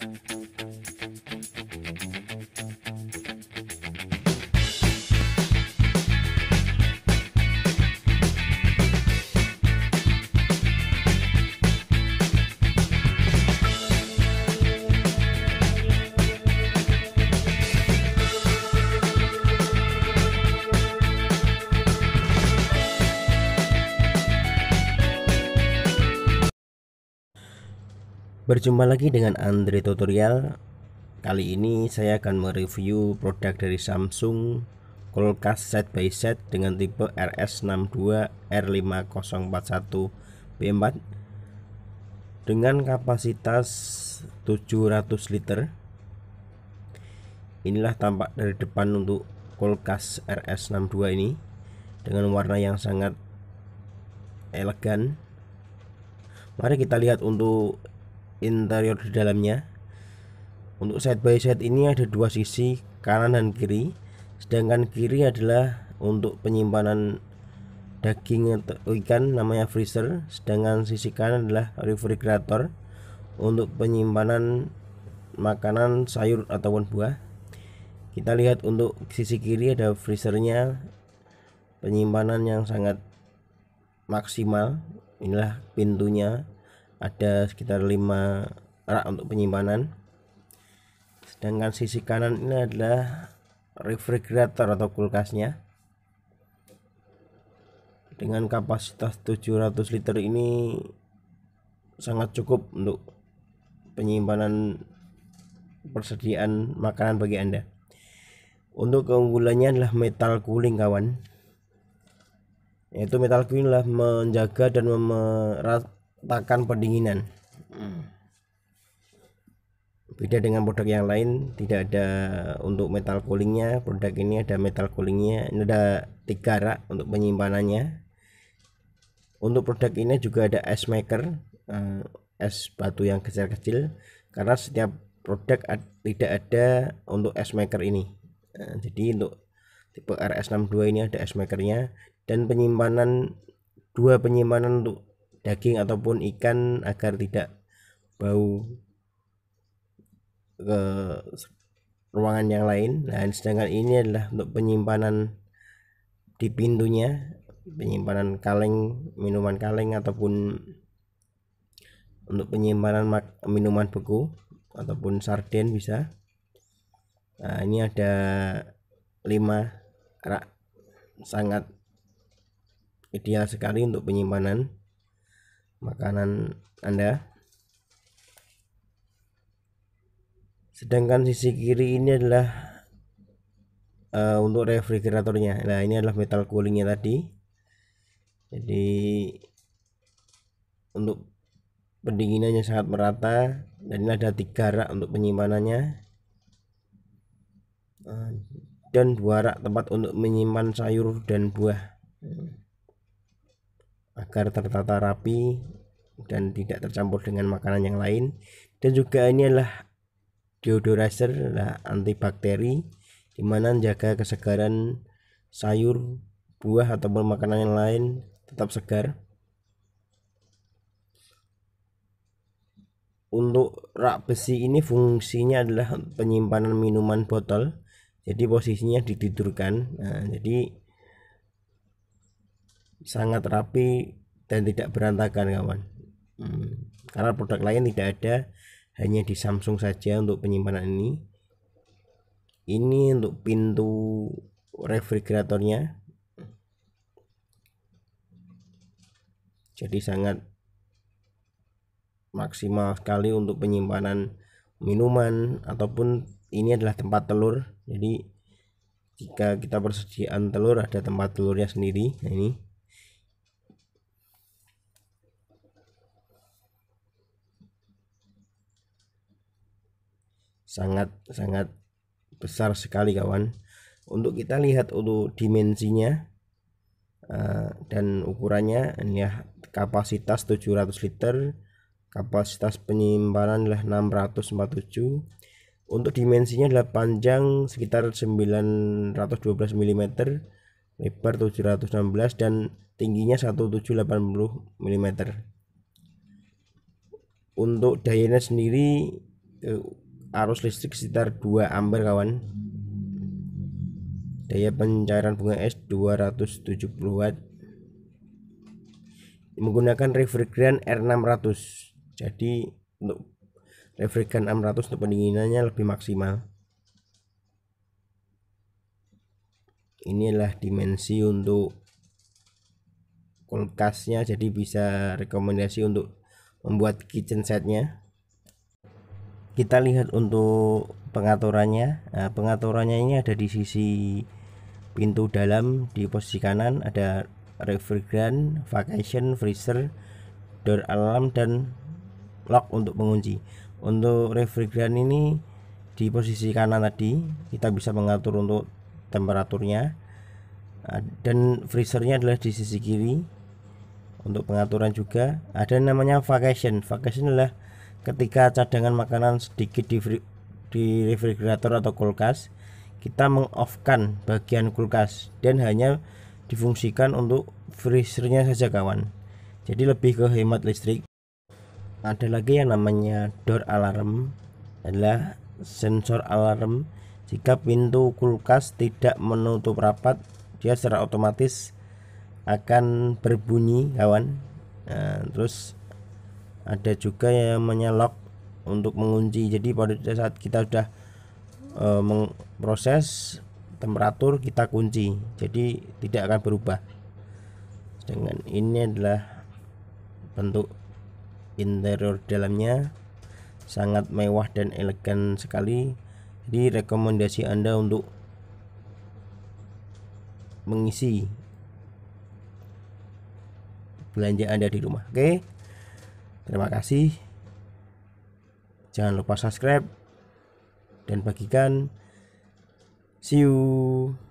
Thank you. Berjumpa lagi dengan Andre Tutorial. Kali ini saya akan mereview produk dari Samsung kulkas set by set dengan tipe RS62 R5041 P4 dengan kapasitas 700 liter. Inilah tampak dari depan untuk kulkas RS62 ini dengan warna yang sangat elegan. Mari kita lihat untuk interior di dalamnya. Untuk side by side ini ada dua sisi, kanan dan kiri. Sedangkan kiri adalah untuk penyimpanan daging atau oh, ikan namanya freezer, sedangkan sisi kanan adalah refrigerator untuk penyimpanan makanan, sayur ataupun buah. Kita lihat untuk sisi kiri ada freezernya penyimpanan yang sangat maksimal. Inilah pintunya ada sekitar 5 rak untuk penyimpanan sedangkan sisi kanan ini adalah refrigerator atau kulkasnya dengan kapasitas 700 liter ini sangat cukup untuk penyimpanan persediaan makanan bagi Anda. Untuk keunggulannya adalah metal cooling kawan. Yaitu metal cooling lah menjaga dan memerat takan pendinginan. Hmm. Beda dengan produk yang lain, tidak ada untuk metal coolingnya. Produk ini ada metal coolingnya, ini ada tiga rak untuk penyimpanannya. Untuk produk ini juga ada ice maker, eh, es batu yang kecil-kecil, karena setiap produk tidak ada untuk es maker ini. Eh, jadi untuk tipe RS62 ini ada es makernya dan penyimpanan dua penyimpanan untuk daging ataupun ikan agar tidak bau ke ruangan yang lain. Nah, sedangkan ini adalah untuk penyimpanan di pintunya, penyimpanan kaleng, minuman kaleng ataupun untuk penyimpanan minuman beku ataupun sarden bisa. Nah, ini ada lima rak sangat ideal sekali untuk penyimpanan makanan Anda. Sedangkan sisi kiri ini adalah uh, untuk refrigeratornya. Nah, ini adalah metal coolingnya tadi. Jadi untuk pendinginannya sangat merata dan ini ada tiga rak untuk penyimpanannya eh, dan dua rak tempat untuk menyimpan sayur dan buah agar tertata rapi dan tidak tercampur dengan makanan yang lain dan juga ini adalah deodorizer adalah antibakteri dimana menjaga kesegaran sayur buah ataupun makanan yang lain tetap segar untuk rak besi ini fungsinya adalah penyimpanan minuman botol jadi posisinya ditidurkan nah, jadi sangat rapi dan tidak berantakan kawan hmm. karena produk lain tidak ada hanya di Samsung saja untuk penyimpanan ini ini untuk pintu refrigeratornya jadi sangat maksimal sekali untuk penyimpanan minuman ataupun ini adalah tempat telur jadi jika kita persediaan telur ada tempat telurnya sendiri nah ini sangat sangat besar sekali kawan untuk kita lihat untuk dimensinya uh, dan ukurannya ini ya kapasitas 700 liter kapasitas penyimpanan adalah 647 untuk dimensinya adalah panjang sekitar 912 mm lebar 716 dan tingginya 1780 mm untuk dayanya sendiri eh, arus listrik sekitar 2 ampere kawan daya pencairan bunga es 270 watt menggunakan refrigeran R600 jadi untuk refrigeran 600 untuk pendinginannya lebih maksimal inilah dimensi untuk kulkasnya jadi bisa rekomendasi untuk membuat kitchen setnya kita lihat untuk pengaturannya nah, pengaturannya ini ada di sisi pintu dalam di posisi kanan ada refrigerant, vacation, freezer, door alarm dan lock untuk mengunci untuk refrigerant ini di posisi kanan tadi kita bisa mengatur untuk temperaturnya nah, dan freezernya adalah di sisi kiri untuk pengaturan juga ada namanya vacation vacation adalah ketika cadangan makanan sedikit di, di refrigerator atau kulkas kita mengoffkan bagian kulkas dan hanya difungsikan untuk freezernya saja kawan jadi lebih ke hemat listrik ada lagi yang namanya door alarm adalah sensor alarm jika pintu kulkas tidak menutup rapat dia secara otomatis akan berbunyi kawan nah, terus ada juga yang menyelok untuk mengunci jadi pada saat kita sudah e, memproses temperatur kita kunci jadi tidak akan berubah dengan ini adalah bentuk interior dalamnya sangat mewah dan elegan sekali jadi rekomendasi anda untuk mengisi belanja anda di rumah oke okay? Terima kasih. Jangan lupa subscribe dan bagikan. See you.